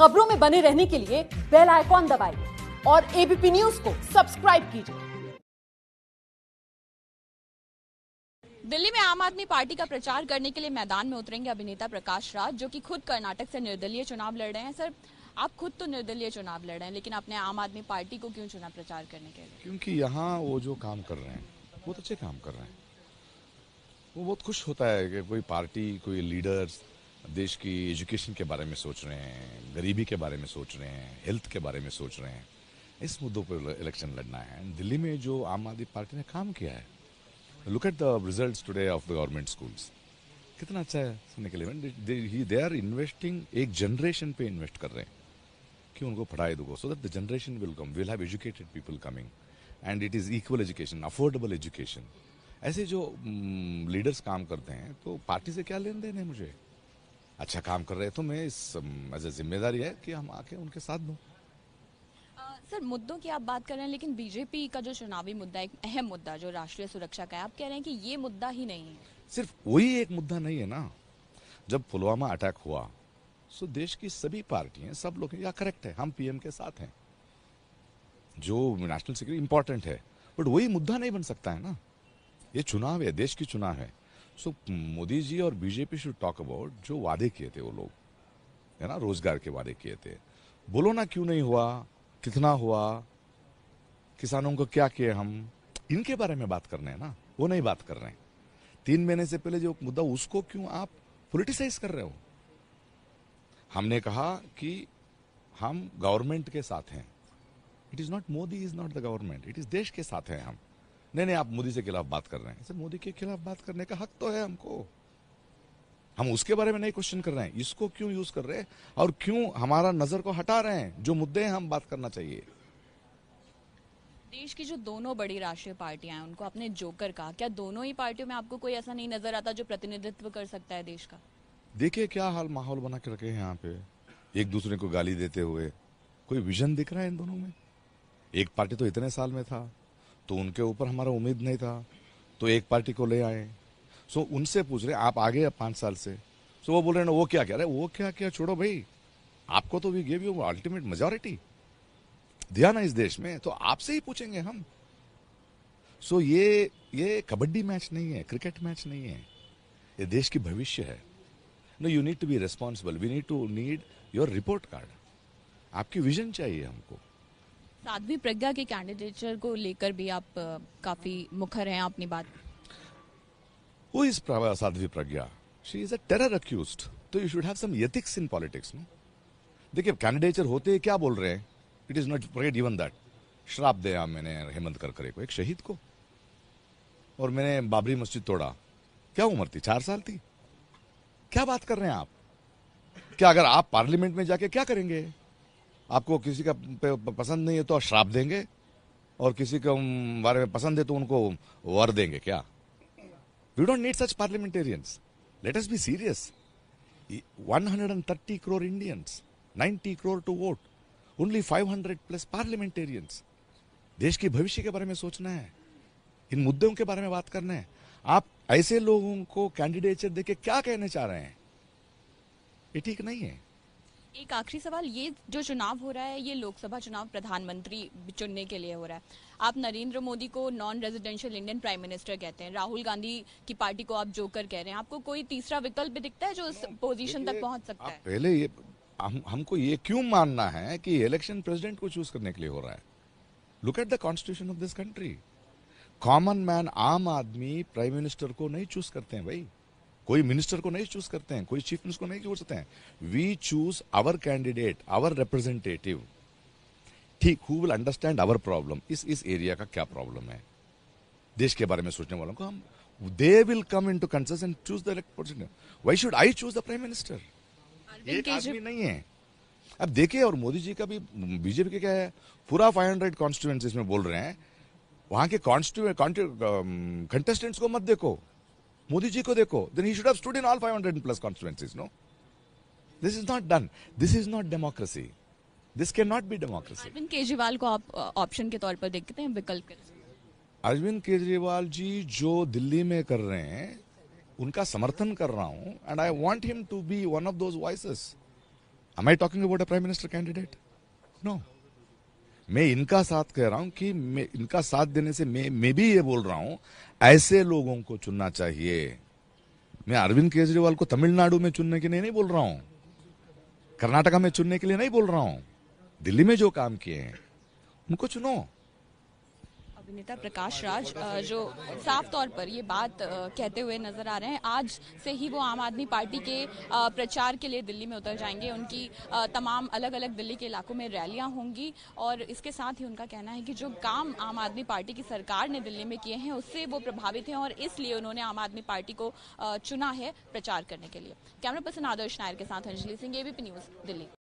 खबरों में बने रहने के लिए बेल आइकॉन दबाइए और एबीपी न्यूज को सब्सक्राइब कीजिए दिल्ली में आम आदमी पार्टी का प्रचार करने के लिए मैदान में उतरेंगे अभिनेता प्रकाश राज जो कि खुद कर्नाटक से निर्दलीय चुनाव लड़ रहे हैं सर आप खुद तो निर्दलीय चुनाव लड़ रहे हैं लेकिन आपने आम आदमी पार्टी को क्यों चुनाव प्रचार करने के लिए क्योंकि यहाँ वो जो काम कर रहे हैं बहुत अच्छे काम कर रहे हैं वो बहुत खुश होता है कि कोई पार्टी कोई लीडर्स देश की एजुकेशन के बारे में सोच रहे हैं गरीबी के बारे में सोच रहे हैं हेल्थ के बारे में सोच रहे हैं इस मुद्दों पर इलेक्शन लड़ना है दिल्ली में जो आम आदमी पार्टी ने काम किया है look at the result today of the government schools कितना अच्छा है सुनने के लिए दे आर इन्वेस्टिंग एक जनरेशन पे इन्वेस्ट कर रहे हैं कि उनको पढ़ाई दो so that the generation will come will have educated people coming and it is equal education affordable education ऐसे जो लीडर्स mm, काम करते हैं तो पार्टी से क्या लेन देन है मुझे अच्छा काम कर रहे तो मैं इस मुझे जिम्मेदारी है कि हम आके उनके साथ दूँ सर मुद्दों की आप बात कर रहे हैं लेकिन बीजेपी का जो चुनावी मुद्दा एक अहम मुद्दा जो राष्ट्रीय सुरक्षा का है आप कह रहे हैं कि ये मुद्दा ही नहीं है सिर्फ वही एक मुद्दा नहीं है ना जब पुलवामा अटैक हुआ सो देश की सभी पार्टियां सब लोग या करेक्ट है हम पीएम के साथ हैं जो नेशनल सिक्योरिटी इंपॉर्टेंट है बट वही मुद्दा नहीं बन सकता है ना ये चुनाव है देश की चुनाव है सो मोदी जी और बीजेपी शुड टॉक अबाउट जो वादे किए थे वो लोग है ना रोजगार के वादे किए थे बोलो ना क्यों नहीं हुआ कितना हुआ किसानों को क्या किए हम इनके बारे में बात करने हैं ना वो नहीं बात कर रहे हैं तीन महीने से पहले जो मुद्दा उसको क्यों आप पोलिटिसाइज कर रहे हो हमने कहा कि हम गवर्नमेंट के साथ हैं it is not Modi is not the government it is देश के साथ हैं हम नहीं नहीं आप मोदी के खिलाफ बात कर रहे हैं सर मोदी के खिलाफ बात करने का हक तो है हमको हम उसके बारे में नहीं क्वेश्चन कर रहे हैं इसको क्यों यूज कर रहे हैं और क्यों हमारा नजर को हटा रहे हैं जो मुद्दे हैं हम बात करना चाहिए देश की जो दोनों बड़ी राष्ट्रीय पार्टियां हैं उनको आपने जोकर कहा क्या दोनों ही पार्टियों में आपको कोई ऐसा नहीं नजर आता जो प्रतिनिधित्व कर सकता है देश का देखिए क्या हाल माहौल बना के रखे हैं यहाँ पे एक दूसरे को गाली देते हुए कोई विजन दिख रहा है इन दोनों में एक पार्टी तो इतने साल में था तो उनके ऊपर हमारा उम्मीद नहीं था तो एक पार्टी को ले आए सो उनसे पूछ रहे आप आगे पांच साल से सो वो बोल रहे ना वो क्या कह रहे वो क्या क्या छोड़ो भाई आपको तो we gave you ultimate majority दिया ना इस देश में तो आपसे ही पूछेंगे हम सो so, ये ये कबड्डी मैच नहीं है क्रिकेट मैच नहीं है ये देश की भविष्य है no you need to be responsible we need to need your report card आपकी विजन चाहिए हमको साध्वी प्रज्ञा के कैंडिडेचर को लेकर भी आप काफी मुखर हैं अपनी बात Who is Sadhvi Pragya? She is a terror accused. तो you should have some ethics in politics no देखिए कैंडिडेचर होते क्या बोल रहे हैं it is not read even that श्राप दिया मैंने हेमंत करकरे को एक शहीद को और मैंने बाबरी मस्जिद तोड़ा क्या उम्र थी चार साल थी क्या बात कर रहे हैं आप क्या अगर आप पार्लियामेंट में जाके क्या करेंगे आपको किसी का पसंद नहीं है तो श्राप देंगे और किसी के बारे में पसंद है तो उनको वर देंगे क्या we don't need such parliamentarians let us be serious 130 crore Indians 90 crore to vote only 500 plus parliamentarians देश के भविष्य के बारे में सोचना है इन मुद्दों के बारे में बात करना है आप ऐसे लोगों को कैंडिडेचर देके क्या कहने चाह रहे हैं ये ठीक नहीं है एक आखिरी सवाल ये जो चुनाव हो रहा है ये लोकसभा चुनाव प्रधानमंत्री चुनने के लिए हो रहा है आप नरेंद्र मोदी को non residential Indian prime minister कहते हैं राहुल गांधी की पार्टी को आप जोकर कह रहे हैं आपको कोई तीसरा विकल्प दिखता है जो इस पोजीशन तक पहुंच सकता है पहले ये हम, हमको ये क्यों मानना है कि इलेक्शन प्रेसिडेंट को चूज करने के लिए हो रहा है look at the constitution of this country common man आम आदमी प्राइम मिनिस्टर को नहीं चूज करते हैं भाई कोई मिनिस्टर को नहीं चूज करते हैं कोई चीफ मिनिस्टर को नहीं चूज करते हैं we choose our candidate our representative ठीक who will understand our problem इस इस एरिया का क्या प्रॉब्लम है देश के बारे में सोचने वालों को हम they will come in to concerns and choose the person why should I choose the prime minister नहीं है अब देखिए और मोदी जी का भी बीजेपी के क्या है पूरा फाइव हंड्रेड कॉन्स्टिट्यूएंसीज में बोल रहे हैं वहां के कॉन्स्टिट्यूएंट कंटेस्टेंट्स um, को मत देखो मोदी जी को देखो then he should have stood in all 500 plus constituencies no this is not done this is not democracy this can not be democracy Arvind Kejriwal को आप ऑप्शन uh, के तौर पर देखते हैं विकल्प के अरविंद केजरीवाल जी जो दिल्ली में कर रहे हैं उनका समर्थन कर रहा हूं and I want him to be one of those voices Am I talking about a prime minister candidate? No. मैं इनका साथ कह रहा हूं कि मैं इनका साथ देने से मैं मैं भी ये बोल रहा हूं ऐसे लोगों को चुनना चाहिए मैं अरविंद केजरीवाल को तमिलनाडु में चुनने के लिए नहीं बोल रहा हूं कर्नाटका में चुनने के लिए नहीं बोल रहा हूं दिल्ली में जो काम किए हैं उनको चुनो अभिनेता प्रकाश राज जो साफ तौर पर ये बात कहते हुए नजर आ रहे हैं आज से ही वो आम आदमी पार्टी के प्रचार के लिए दिल्ली में उतर जाएंगे उनकी तमाम अलग अलग दिल्ली के इलाकों में रैलियां होंगी और इसके साथ ही उनका कहना है कि जो काम आम आदमी पार्टी की सरकार ने दिल्ली में किए हैं उससे वो प्रभावित हैं और इसलिए उन्होंने आम आदमी पार्टी को चुना है प्रचार करने के लिए कैमरा पर्सन आदर्श नायर के साथ अंजलि सिंह एबीपी न्यूज दिल्ली